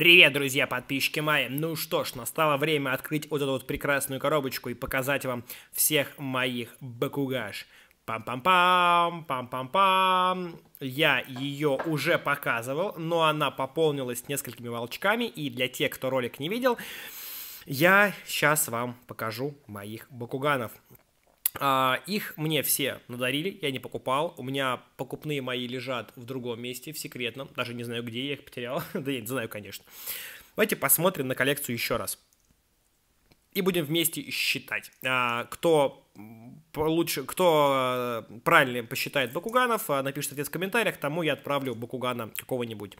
Привет, друзья, подписчики мои! Ну что ж, настало время открыть вот эту вот прекрасную коробочку и показать вам всех моих бакугаш. Пам-пам-пам, пам-пам-пам. Я ее уже показывал, но она пополнилась несколькими волчками, и для тех, кто ролик не видел, я сейчас вам покажу моих бакуганов. А, их мне все надарили, я не покупал. У меня покупные мои лежат в другом месте, в секретном. Даже не знаю, где я их потерял. да я не знаю, конечно. Давайте посмотрим на коллекцию еще раз. И будем вместе считать, а, кто лучше, кто э, правильно посчитает Бакуганов, э, напишет ответ в комментариях, тому я отправлю Бакугана какого-нибудь.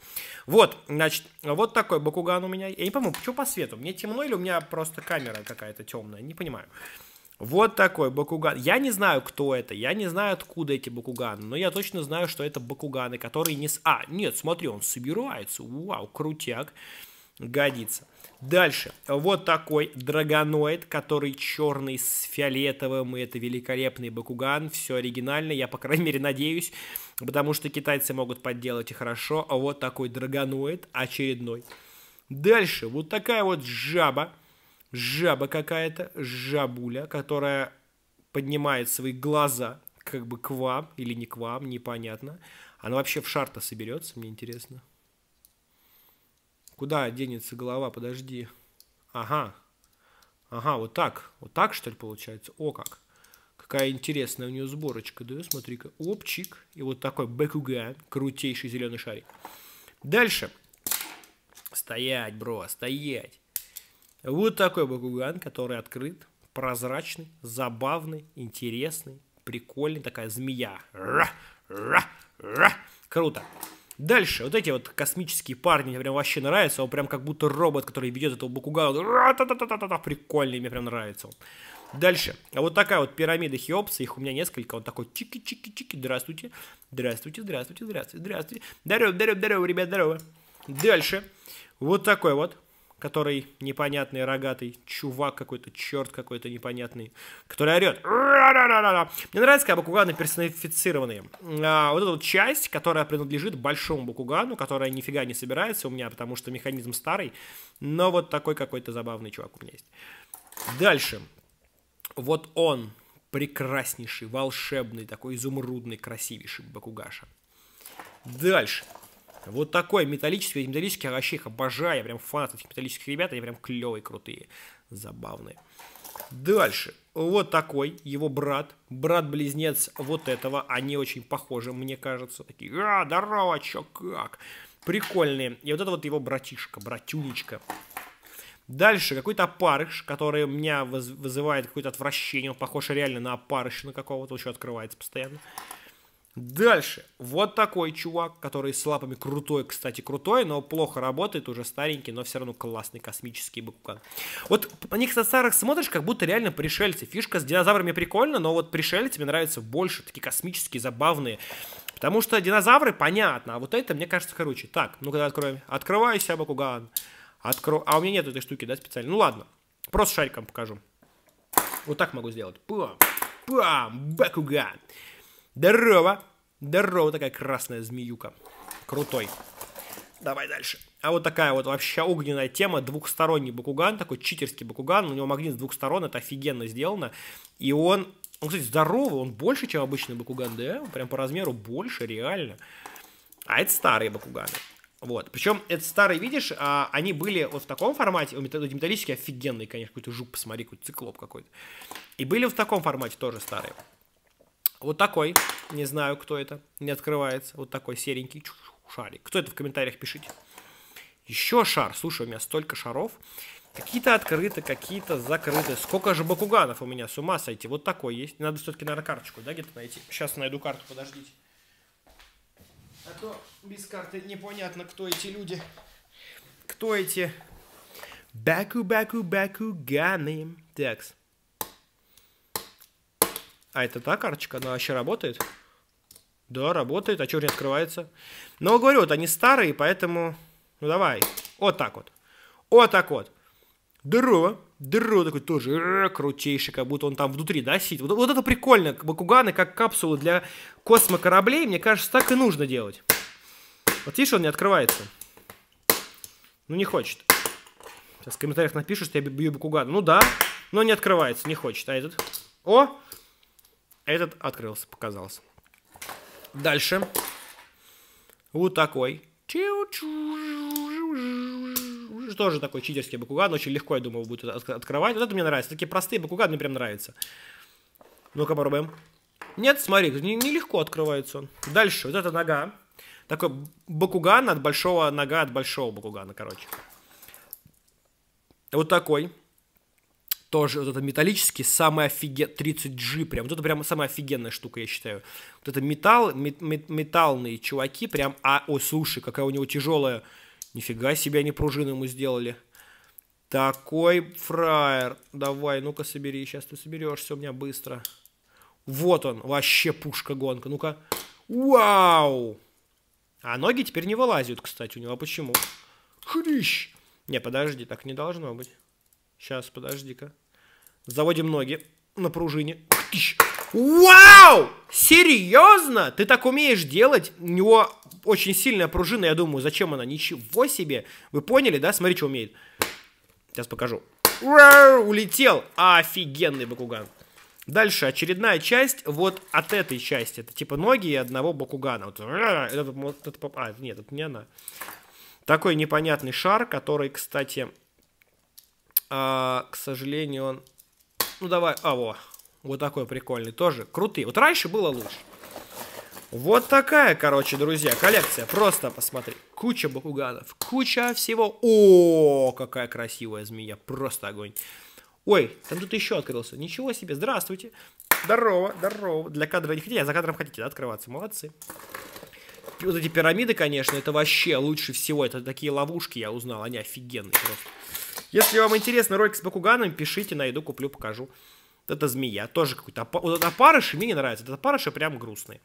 Вот, значит, вот такой Бакуган у меня. Я не помню почему по свету? Мне темно или у меня просто камера какая-то темная? Не понимаю. Вот такой Бакуган. Я не знаю, кто это, я не знаю, откуда эти Бакуганы, но я точно знаю, что это Бакуганы, которые не... А, нет, смотри, он собирается, вау, крутяк, годится. Дальше, вот такой драгоноид, который черный с фиолетовым, и это великолепный Бакуган, все оригинально, я, по крайней мере, надеюсь, потому что китайцы могут подделать и хорошо. А вот такой драгоноид очередной. Дальше, вот такая вот жаба, жаба какая-то, жабуля, которая поднимает свои глаза, как бы к вам или не к вам, непонятно. Она вообще в шарта соберется, мне интересно. Куда денется голова, подожди. Ага. Ага, вот так. Вот так, что ли, получается? О, как. Какая интересная у нее сборочка, да? Смотри-ка. Опчик. И вот такой бэкуга. Крутейший зеленый шарик. Дальше. Стоять, бро, стоять. Вот такой Бакуган, который открыт, прозрачный, забавный, интересный, прикольный, такая змея. Ра, ра, ра. Круто. Дальше, вот эти вот космические парни, мне прям вообще нравятся, он прям как будто робот, который ведет этого Бакугана, прикольный, мне прям нравится он. Дальше, а вот такая вот пирамида Хеопса, их у меня несколько, Он такой чики-чики-чики, здравствуйте, здравствуйте, здравствуйте, здравствуйте, здравствуйте, здорово, здорово, здорово, ребят, здорово. Дальше, вот такой вот, который непонятный, рогатый, чувак какой-то, черт какой-то непонятный, который орет. Мне нравится, когда бакуганы персонифицированные. А, вот эта вот часть, которая принадлежит большому бакугану, которая нифига не собирается у меня, потому что механизм старый, но вот такой какой-то забавный чувак у меня есть. Дальше. Вот он, прекраснейший, волшебный, такой изумрудный, красивейший Бакугаша. Дальше. Вот такой металлический, металлический овощей их обожаю, я прям фанат этих металлических ребят, они прям клевые, крутые, забавные. Дальше. Вот такой его брат, брат-близнец вот этого, они очень похожи, мне кажется, такие, а, здорово, чё, как, прикольные. И вот это вот его братишка, братюнечка. Дальше какой-то опарыш, который у меня вызывает какое-то отвращение, он похож реально на опарыша на какого-то, еще открывается постоянно. Дальше. Вот такой чувак, который с лапами крутой, кстати, крутой, но плохо работает, уже старенький, но все равно классный космический бакуган. Вот на них со старых смотришь, как будто реально пришельцы. Фишка с динозаврами прикольно, но вот пришельцы мне нравятся больше, такие космические, забавные. Потому что динозавры, понятно, а вот это, мне кажется, короче. Так, ну-ка откроем. Открывайся, Бакуган. Откро... А у меня нет этой штуки, да, специально? Ну ладно, просто шариком покажу. Вот так могу сделать. Пам, пам, Бакуган. Здорово! Здорово, такая красная змеюка. Крутой. Давай дальше. А вот такая вот вообще огненная тема, двухсторонний бакуган, такой читерский бакуган, у него магнит с двух сторон, это офигенно сделано. И он, он, кстати, здоровый, он больше, чем обычный бакуган, да? Прям по размеру больше, реально. А это старые бакуганы. Вот. Причем, это старые, видишь, а, они были вот в таком формате. У металлические офигенные, конечно, какой-то жук, посмотри, какой-то циклоп какой-то. И были в таком формате тоже старые. Вот такой. Не знаю, кто это. Не открывается. Вот такой серенький шарик. Кто это в комментариях, пишите. Еще шар. Слушай, у меня столько шаров. Какие-то открыты, какие-то закрыты. Сколько же бакуганов у меня, с ума сойти. Вот такой есть. Надо все-таки, наверное, карточку, да, где-то найти. Сейчас найду карту, подождите. А то без карты непонятно, кто эти люди. Кто эти... Баку-баку-бакуганы. Баку, Такс. А это та карточка, она вообще работает? Да, работает, а черт не открывается? Но ну, говорю, вот они старые, поэтому... Ну давай, вот так вот. Вот так вот. Здорово. Здорово, такой тоже э, крутейший, как будто он там внутри, да, сидит. Вот, вот это прикольно, Бакуганы как капсулы для космокораблей, мне кажется, так и нужно делать. Вот видишь, он не открывается. Ну, не хочет. Сейчас в комментариях напишут, что я бью Бакугана. Ну да, но не открывается, не хочет. А этот? О, этот открылся, показался. Дальше. Вот такой. Что же такой читерский бакуган. Очень легко, я думаю, будет открывать. Вот это мне нравится. Такие простые бакуганы мне прям нравятся. Ну-ка попробуем. Нет, смотри, нелегко не открывается он. Дальше, вот эта нога. Такой бакуган от большого, нога от большого бакугана, короче. Вот такой тоже вот это металлический, самый офигенный, 30G прям, вот это прям самая офигенная штука, я считаю. Вот это металл, мет, мет, металлные чуваки прям, а, ой, слушай, какая у него тяжелая, нифига себе они пружины ему сделали. Такой фраер. Давай, ну-ка собери, сейчас ты соберешься у меня быстро. Вот он, вообще пушка-гонка. Ну-ка. Вау! А ноги теперь не вылазят, кстати, у него. А почему? Хрищ! Не, подожди, так не должно быть. Сейчас, подожди-ка. Заводим ноги на пружине. Вау! Серьезно? Ты так умеешь делать? У него очень сильная пружина, я думаю, зачем она? Ничего себе! Вы поняли, да? Смотри, что умеет. Сейчас покажу. Улетел! Офигенный Бакуган. Дальше очередная часть вот от этой части. Это типа ноги и одного Бакугана. Вот. Это, это, а, нет, это не она. Такой непонятный шар, который, кстати, э, к сожалению, он ну давай, а, во. Вот такой прикольный тоже. Крутые. Вот раньше было лучше. Вот такая, короче, друзья, коллекция. Просто посмотри. Куча бакуганов, куча всего. О, какая красивая змея. Просто огонь. Ой, там тут еще открылся. Ничего себе, здравствуйте. Здорово, здорово. Для кадра не хотите, а за кадром хотите да, открываться. Молодцы. И вот эти пирамиды, конечно, это вообще лучше всего. Это такие ловушки, я узнал. Они офигенные просто. Если вам интересно ролик с Бакуганом, пишите, найду, куплю, покажу. Вот это змея, тоже какой-то оп... вот опарыши, мне не нравится, этот опарыши прям грустный.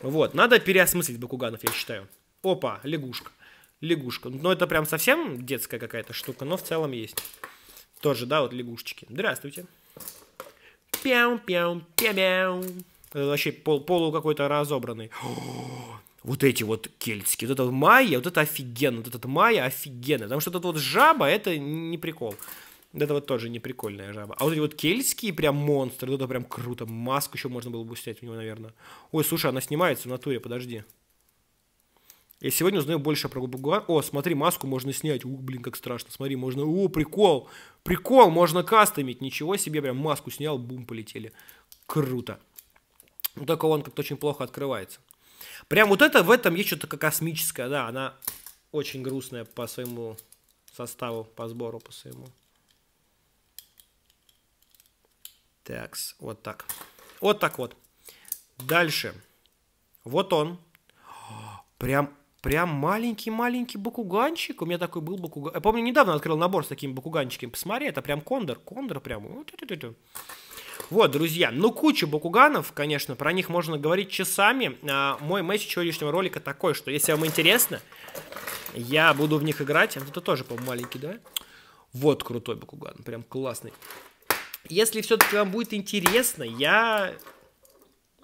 Вот, надо переосмыслить Бакуганов, я считаю. Опа, лягушка. Лягушка. Ну, это прям совсем детская какая-то штука, но в целом есть. Тоже, да, вот лягушечки. Здравствуйте. Пяу-пяу-пяу-пяу. Э, вообще пол, полу какой-то разобранный вот эти вот кельтские, вот это майя, вот это офигенно, вот этот майя офигенно, потому что этот вот жаба, это не прикол. это вот тоже неприкольная жаба. А вот эти вот кельтские прям монстры, вот это прям круто. Маску еще можно было бы снять у него, наверное. Ой, слушай, она снимается в натуре, подожди. Я сегодня узнаю больше про Бугуан. О, смотри, маску можно снять. Ух, блин, как страшно. Смотри, можно... О, прикол. Прикол, можно кастомить. Ничего себе, прям маску снял, бум, полетели. Круто. Ну, только он как-то очень плохо открывается. Прям вот это, в этом есть что-то космическое, да, она очень грустная по своему составу, по сбору, по своему. Такс, вот так. Вот так вот. Дальше. Вот он. Прям, прям маленький-маленький бакуганчик. У меня такой был бакуган. Я помню, недавно открыл набор с такими бакуганчиками. Посмотри, это прям кондор. Кондор прям. Вот, друзья, ну куча бакуганов, конечно, про них можно говорить часами. А, мой месседж сегодняшнего ролика такой, что если вам интересно, я буду в них играть. А вот это тоже, по-моему, маленький, да? Вот крутой бакуган, прям классный. Если все-таки вам будет интересно, я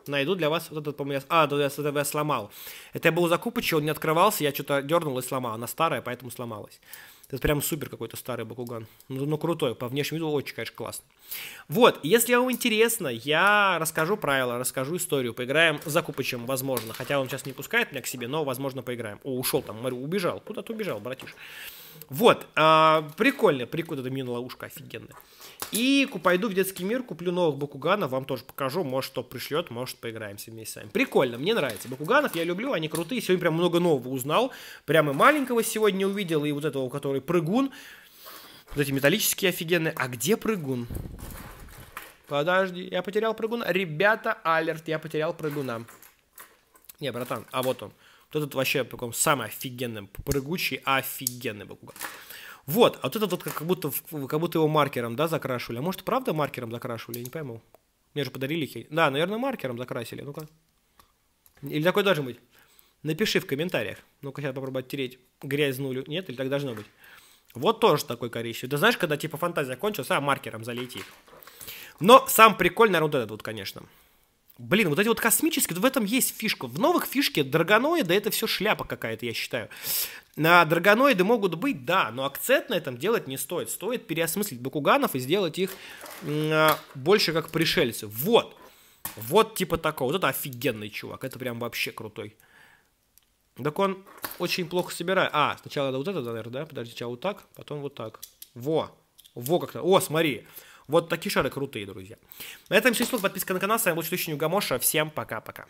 найду для вас вот этот, по-моему, я... А, да, я, сломал. Это я был закупочил, он не открывался, я что-то дернул и сломал. Она старая, поэтому сломалась. Это прям супер какой-то старый Бакуган. Ну, ну крутой, по внешнему виду очень, конечно, классно. Вот, если вам интересно, я расскажу правила, расскажу историю, поиграем с закупычем, возможно. Хотя он сейчас не пускает меня к себе, но, возможно, поиграем. О, ушел там, убежал. Куда ты убежал, братиш? Вот, а, прикольно, прикуда-то минула ловушка офигенная. И пойду в детский мир, куплю новых Бакуганов, вам тоже покажу, может, что пришлет, может, поиграемся вместе с вами. Прикольно, мне нравится. Бакуганов я люблю, они крутые, сегодня прям много нового узнал. Прямо маленького сегодня увидел, и вот этого, который прыгун. Вот эти металлические офигенные. А где прыгун? Подожди, я потерял прыгуна. Ребята, алерт, я потерял прыгуна. Не, братан, а вот он. Вот этот вообще таком самый офигенный, прыгучий, офигенный Бакуган. Вот, а вот это вот как будто, как будто его маркером, да, закрашивали. А может, правда маркером закрашивали? Я не пойму. Мне же подарили кейс. Да, наверное, маркером закрасили. Ну-ка. Или такой должен быть. Напиши в комментариях. Ну-ка, сейчас попробую оттереть грязь нулю. Нет, или так должно быть. Вот тоже такой коричневый. Да знаешь, когда типа фантазия кончилась, а маркером залейте. Но сам прикольный, наверное, вот этот вот, конечно. Блин, вот эти вот космические, в этом есть фишка. В новых фишке драгоноиды это все шляпа какая-то, я считаю. На драгоноиды могут быть, да, но акцент на этом делать не стоит. Стоит переосмыслить бакуганов и сделать их а, больше как пришельцы. Вот. Вот типа такого. Вот это офигенный чувак. Это прям вообще крутой. Так он очень плохо собирает. А, сначала вот это, наверное, да? Подожди, сначала вот так, потом вот так. Во. Во как-то. О, смотри. Вот такие шары крутые, друзья. На этом все, подписка на канал. С вами был Четущий Гамоша. Всем пока-пока.